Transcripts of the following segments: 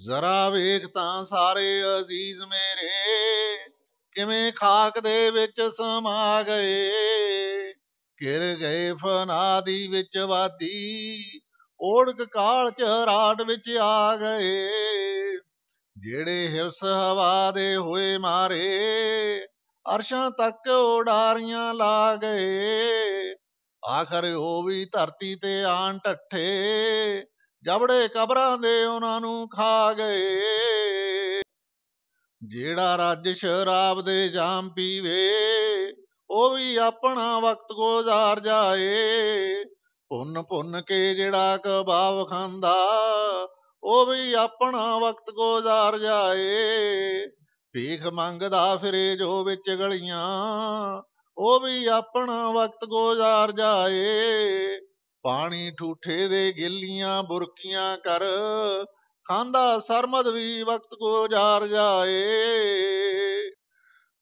ਜ਼ਰਾ ਵੇਖ ਤਾਂ ਸਾਰੇ ਅਜ਼ੀਜ਼ ਮੇਰੇ ਕਿਵੇਂ ਖਾਕ ਦੇ ਵਿੱਚ ਸਮਾ ਗਏ ਕਿਰ ਗਏ ਫਨਾ ਦੀ ਵਿੱਚ ਵਾਦੀ ਓੜਕ ਕਾਲ ਚ ਰਾਟ ਵਿੱਚ ਆ ਗਏ ਜਿਹੜੇ ਹਿਰਸ ਹਵਾ ਦੇ ਹੋਏ ਮਾਰੇ ਅਰਸ਼ਾਂ ਤੱਕ ਉਡਾਰੀਆਂ ਲਾ ਗਏ ਆਖਰ ਉਹ ਵੀ ਧਰਤੀ ਤੇ ਆਣ ਟੱਠੇ ਜਬੜੇ ਕਬਰਾਂ ਦੇ ਉਹਨਾਂ ਨੂੰ ਖਾ ਗਏ ਜਿਹੜਾ ਰੱਜ ਸ਼ਰਾਬ ਦੇ ਜਾਮ ਪੀਵੇ ਉਹ ਵੀ ਆਪਣਾ ਵਕਤ ਗੁਜ਼ਾਰ ਜਾਏ ਪੁੰਨ ਪੁੰਨ ਕੇ ਜਿਹੜਾ ਕਬਾਬ ਖਾਂਦਾ ਉਹ ਵੀ ਆਪਣਾ ਵਕਤ ਗੁਜ਼ਾਰ ਜਾਏ ਭੀਖ ਮੰਗਦਾ ਫਿਰੇ ਜੋ ਵਿੱਚ ਗਲੀਆਂ ਉਹ ਵੀ ਆਪਣਾ ਵਕਤ ਗੁਜ਼ਾਰ ਜਾਏ ਪਾਣੀ ਠੂਠੇ ਦੇ ਗਿੱਲੀਆਂ ਬੁਰਕੀਆਂ ਕਰ ਖਾਂਦਾ ਸਰਮਦ ਵੀ ਵਕਤ ਕੋ ਜਾਰ ਜਾਏ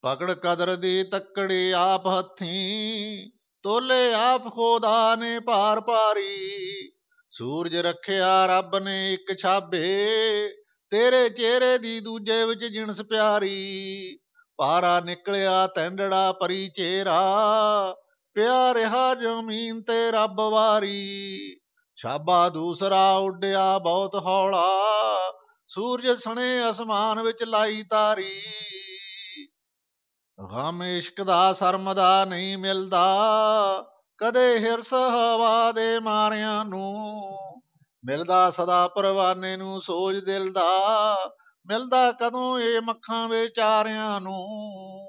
ਪਕੜ ਕਦਰ ਦੀ ਤੱਕੜੀ ਆਪ ਹੱਥੀ ਤੋਲੇ ਆਪ ਖੋਦਾ ਨੇ ਭਾਰ ਭਾਰੀ ਸੂਰਜ ਰੱਖਿਆ ਰੱਬ ਨੇ ਇੱਕ ਛਾਬੇ ਤੇਰੇ ਚਿਹਰੇ ਦੀ ਦੂਜੇ ਵਿੱਚ ਜਿਣਸ ਪਿਆਰੀ ਪਾਰਾ ਨਿਕਲਿਆ ਤੈਂਡੜਾ ਪਰੀ ਚਿਹਰਾ ਪਿਆ ਰਿਹਾ ਜ਼ਮੀਨ ਤੇ ਰੱਬ ਵਾਰੀ ਛਾਬਾ ਦੂਸਰਾ ਉੱਡਿਆ ਬਹੁਤ ਹੌਲਾ ਸੂਰਜ ਸਣੇ ਅਸਮਾਨ ਵਿੱਚ ਲਾਈ ਤਾਰੀ ਗਮ ਇਸ਼ਕ ਦਾ ਸ਼ਰਮ ਦਾ ਨਹੀਂ ਮਿਲਦਾ ਕਦੇ ਹਿਰਸ ਹਵਾ ਦੇ ਮਾਰਿਆਂ ਨੂੰ ਮਿਲਦਾ ਸਦਾ ਪਰਵਾਨੇ ਨੂੰ ਸੋਜ ਦਿਲ ਦਾ ਮਿਲਦਾ ਕਦੋਂ ਇਹ ਮੱਖਾਂ ਵਿਚਾਰਿਆਂ ਨੂੰ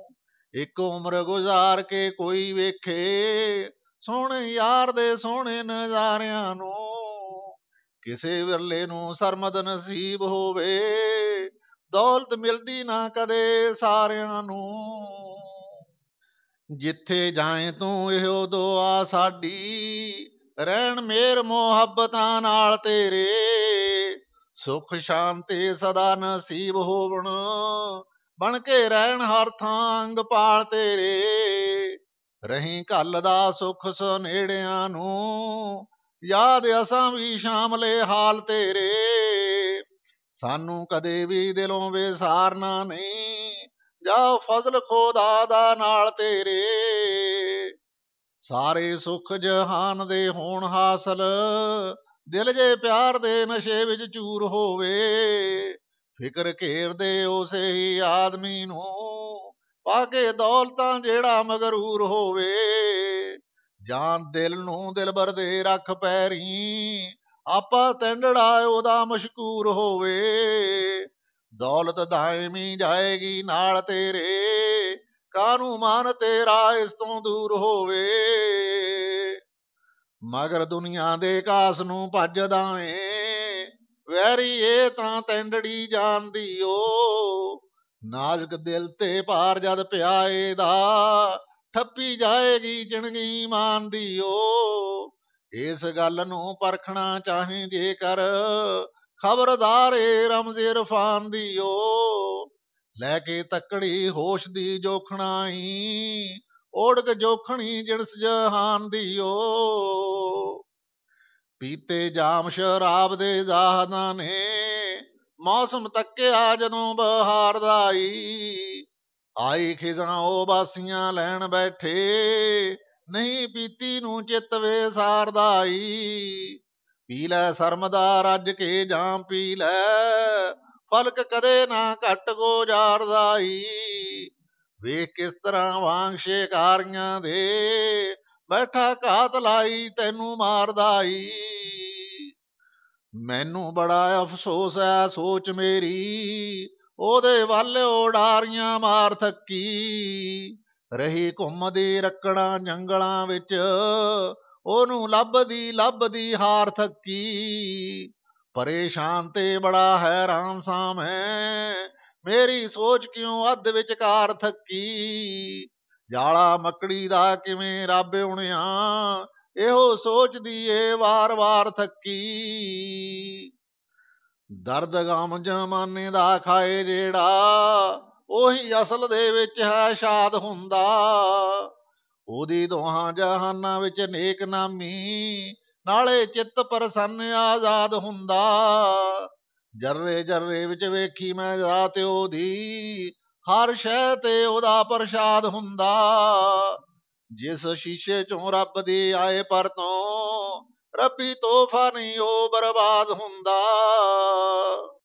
ਇੱਕ ਉਮਰ ਗੁਜ਼ਾਰ ਕੇ ਕੋਈ ਵੇਖੇ ਸੋਹਣੇ ਯਾਰ ਦੇ ਸੋਹਣੇ ਨਜ਼ਾਰਿਆਂ ਨੂੰ ਕਿਸੇ ਵਿਰਲੇ ਨੂੰ ਸਰਮਦ ਨਸੀਬ ਹੋਵੇ ਦੌਲਤ ਮਿਲਦੀ ਨਾ ਕਦੇ ਸਾਰਿਆਂ ਨੂੰ ਜਿੱਥੇ ਜਾਏ ਤੂੰ ਇਹੋ ਦੁਆ ਸਾਡੀ ਰਹਿਣ ਮੇਰ ਮੁਹੱਬਤਾਂ ਨਾਲ ਤੇਰੇ ਸੁਖ ਸ਼ਾਂਤੀ ਸਦਾ ਨਸੀਬ ਹੋਵਣ ਬਣ ਕੇ ਰਹਿਣ ਹਰ ਥਾਂ ਅੰਗ ਪਾਲ ਤੇਰੇ ਰਹੀਂ ਕੱਲ ਦਾ ਸੁਖ ਸੁਨੇੜਿਆਂ ਨੂੰ ਯਾਦ ਅਸਾਂ ਵੀ ਸ਼ਾਮਲੇ ਹਾਲ ਤੇਰੇ ਸਾਨੂੰ ਕਦੇ ਵੀ ਦਿਲੋਂ ਵਿਸਾਰਨਾ ਨਹੀਂ ਜਾ ਫਜ਼ਲ ਖੁਦਾ ਦਾ ਨਾਲ ਤੇਰੇ ਸਾਰੇ ਸੁਖ ਜਹਾਨ ਦੇ ਹੋਣ ਹਾਸਲ ਦਿਲ ਜੇ ਪਿਆਰ ਦੇ ਨਸ਼ੇ ਵਿੱਚ ਚੂਰ ਹੋਵੇ ਫਿਕਰ ਘੇਰਦੇ ਉਸੇ ਹੀ ਆਦਮੀ ਨੂੰ ਪਾਕੇ ਦੌਲਤਾਂ ਜਿਹੜਾ ਮਗਰੂਰ ਹੋਵੇ ਜਾਨ ਦਿਲ ਨੂੰ ਦਿਲਬਰ ਦੇ ਰੱਖ ਪੈਰੀ ਆਪਾ ਤੰਡੜਾ ਉਹਦਾ ਮਸ਼ਕੂਰ ਹੋਵੇ ਦੌਲਤ ਦਾਇਮੀ ਜਾਏਗੀ ਨਾਲ ਤੇਰੇ ਕਾਨੂੰ ਮਾਨ ਤੇਰਾ ਇਸ ਤੋਂ ਦੂਰ ਹੋਵੇ ਮਗਰ ਦੁਨੀਆ ਦੇ ਕਾਸ ਨੂੰ ਭੱਜਦਾ ਏ ਵੈਰੀਏ ਤਾਂ ਤੈਂਡੜੀ ਜਾਣਦੀ ਓ ਨਾਜ਼ਕ ਦਿਲ ਤੇ ਪਾਰ ਜਦ ਪਿਆਏ ਦਾ ਠੱਪੀ ਜਾਏਗੀ ਚਿਣਗੀ ਮਾਨਦੀ ਓ ਇਸ ਗੱਲ ਨੂੰ ਪਰਖਣਾ ਚਾਹੇ ਜੇਕਰ ਖਬਰਦਾਰ ਏ ਰਮਜ਼ ਇਰਫਾਨ ਦੀ ਓ ਲੈ ਕੇ ਤੱਕੜੀ ਹੋਸ਼ ਦੀ ਜੋਖਣਾਈ ਓੜਕ ਜੋਖਣੀ ਜਿਣਸ ਜਹਾਨ ਦੀ ਓ ਪੀਤੇ ਜਾਮ ਸ਼ਰਾਬ ਦੇ ਜ਼ਾਹਦਾ ਨੇ ਮੌਸਮ ਤੱਕਿਆ ਜਦੋਂ ਬਹਾਰ ਦਾਈ ਆਈ ਖਿਜ਼ਾਂ ਉਹ ਬਾਸੀਆਂ ਲੈਣ ਬੈਠੇ ਨਹੀਂ ਪੀਤੀ ਨੂੰ ਚਿੱਤ ਵੇ ਸਾਰਦਾਈ ਪੀ ਲੈ ਸ਼ਰਮ ਦਾ ਰੱਜ ਕੇ ਜਾਮ ਪੀ ਲੈ ਫਲਕ ਕਦੇ ਨਾ ਘਟ ਜਾਰਦਾਈ ਵੇ ਕਿਸ ਤਰ੍ਹਾਂ ਵਾਂਗ ਸ਼ਿਕਾਰੀਆਂ ਦੇ ਬੈਠਾ ਘਾਤ ਲਾਈ ਤੈਨੂੰ ਮਾਰਦਾ ਈ ਮੈਨੂੰ ਬੜਾ ਅਫਸੋਸ ਐ ਸੋਚ ਮੇਰੀ ਉਹਦੇ ਵੱਲ ਓਡਾਰੀਆਂ ਮਾਰ ਥੱਕੀ ਰਹੀ ਘੁੰਮਦੀ ਰੱਕੜਾਂ ਜੰਗਲਾਂ ਵਿੱਚ ਉਹਨੂੰ ਲੱਭਦੀ ਲੱਭਦੀ ਹਾਰ ਥੱਕੀ ਪਰੇਸ਼ਾਨ ਤੇ ਬੜਾ ਹੈਰਾਨ ਸਾਮ ਹੈ ਮੇਰੀ ਸੋਚ ਕਿਉਂ ਅੱਧ ਵਿਚਕਾਰ ਥੱਕੀ ਜਾਲਾ ਮੱਕੜੀ ਦਾ ਕਿਵੇਂ ਰੱਬ ਹੁਣਿਆ ਇਹੋ ਸੋਚਦੀ ਏ ਵਾਰ-ਵਾਰ ਥੱਕੀ ਦਰਦ ਗਮ ਜਮਾਨੇ ਦਾ ਖਾਏ ਜਿਹੜਾ ਉਹੀ ਅਸਲ ਦੇ ਵਿੱਚ ਹੈ ਸ਼ਾਦ ਹੁੰਦਾ ਉਹਦੀ ਦੋਹਾਂ ਜਹਾਨਾਂ ਵਿੱਚ ਨੇਕ ਨਾਮੀ ਨਾਲੇ ਚਿੱਤ ਪ੍ਰਸੰਨ ਆਜ਼ਾਦ ਹੁੰਦਾ ਜਰਰੇ ਜਰਰੇ ਵਿੱਚ ਵੇਖੀ ਮੈਂ ਰਾਤ ਉਹਦੀ ਹਰ ਸ਼ੈ ਤੇ ਉਹਦਾ ਪ੍ਰਸ਼ਾਦ ਹੁੰਦਾ ਜਿਸ ਸ਼ੀਸ਼ੇ ਚੋਂ ਰੱਬ ਦੀ ਆਏ ਪਰਤੋਂ ਰੱਬੀ ਤੋਹਫਾ ਨਹੀਂ ਉਹ ਬਰਬਾਦ ਹੁੰਦਾ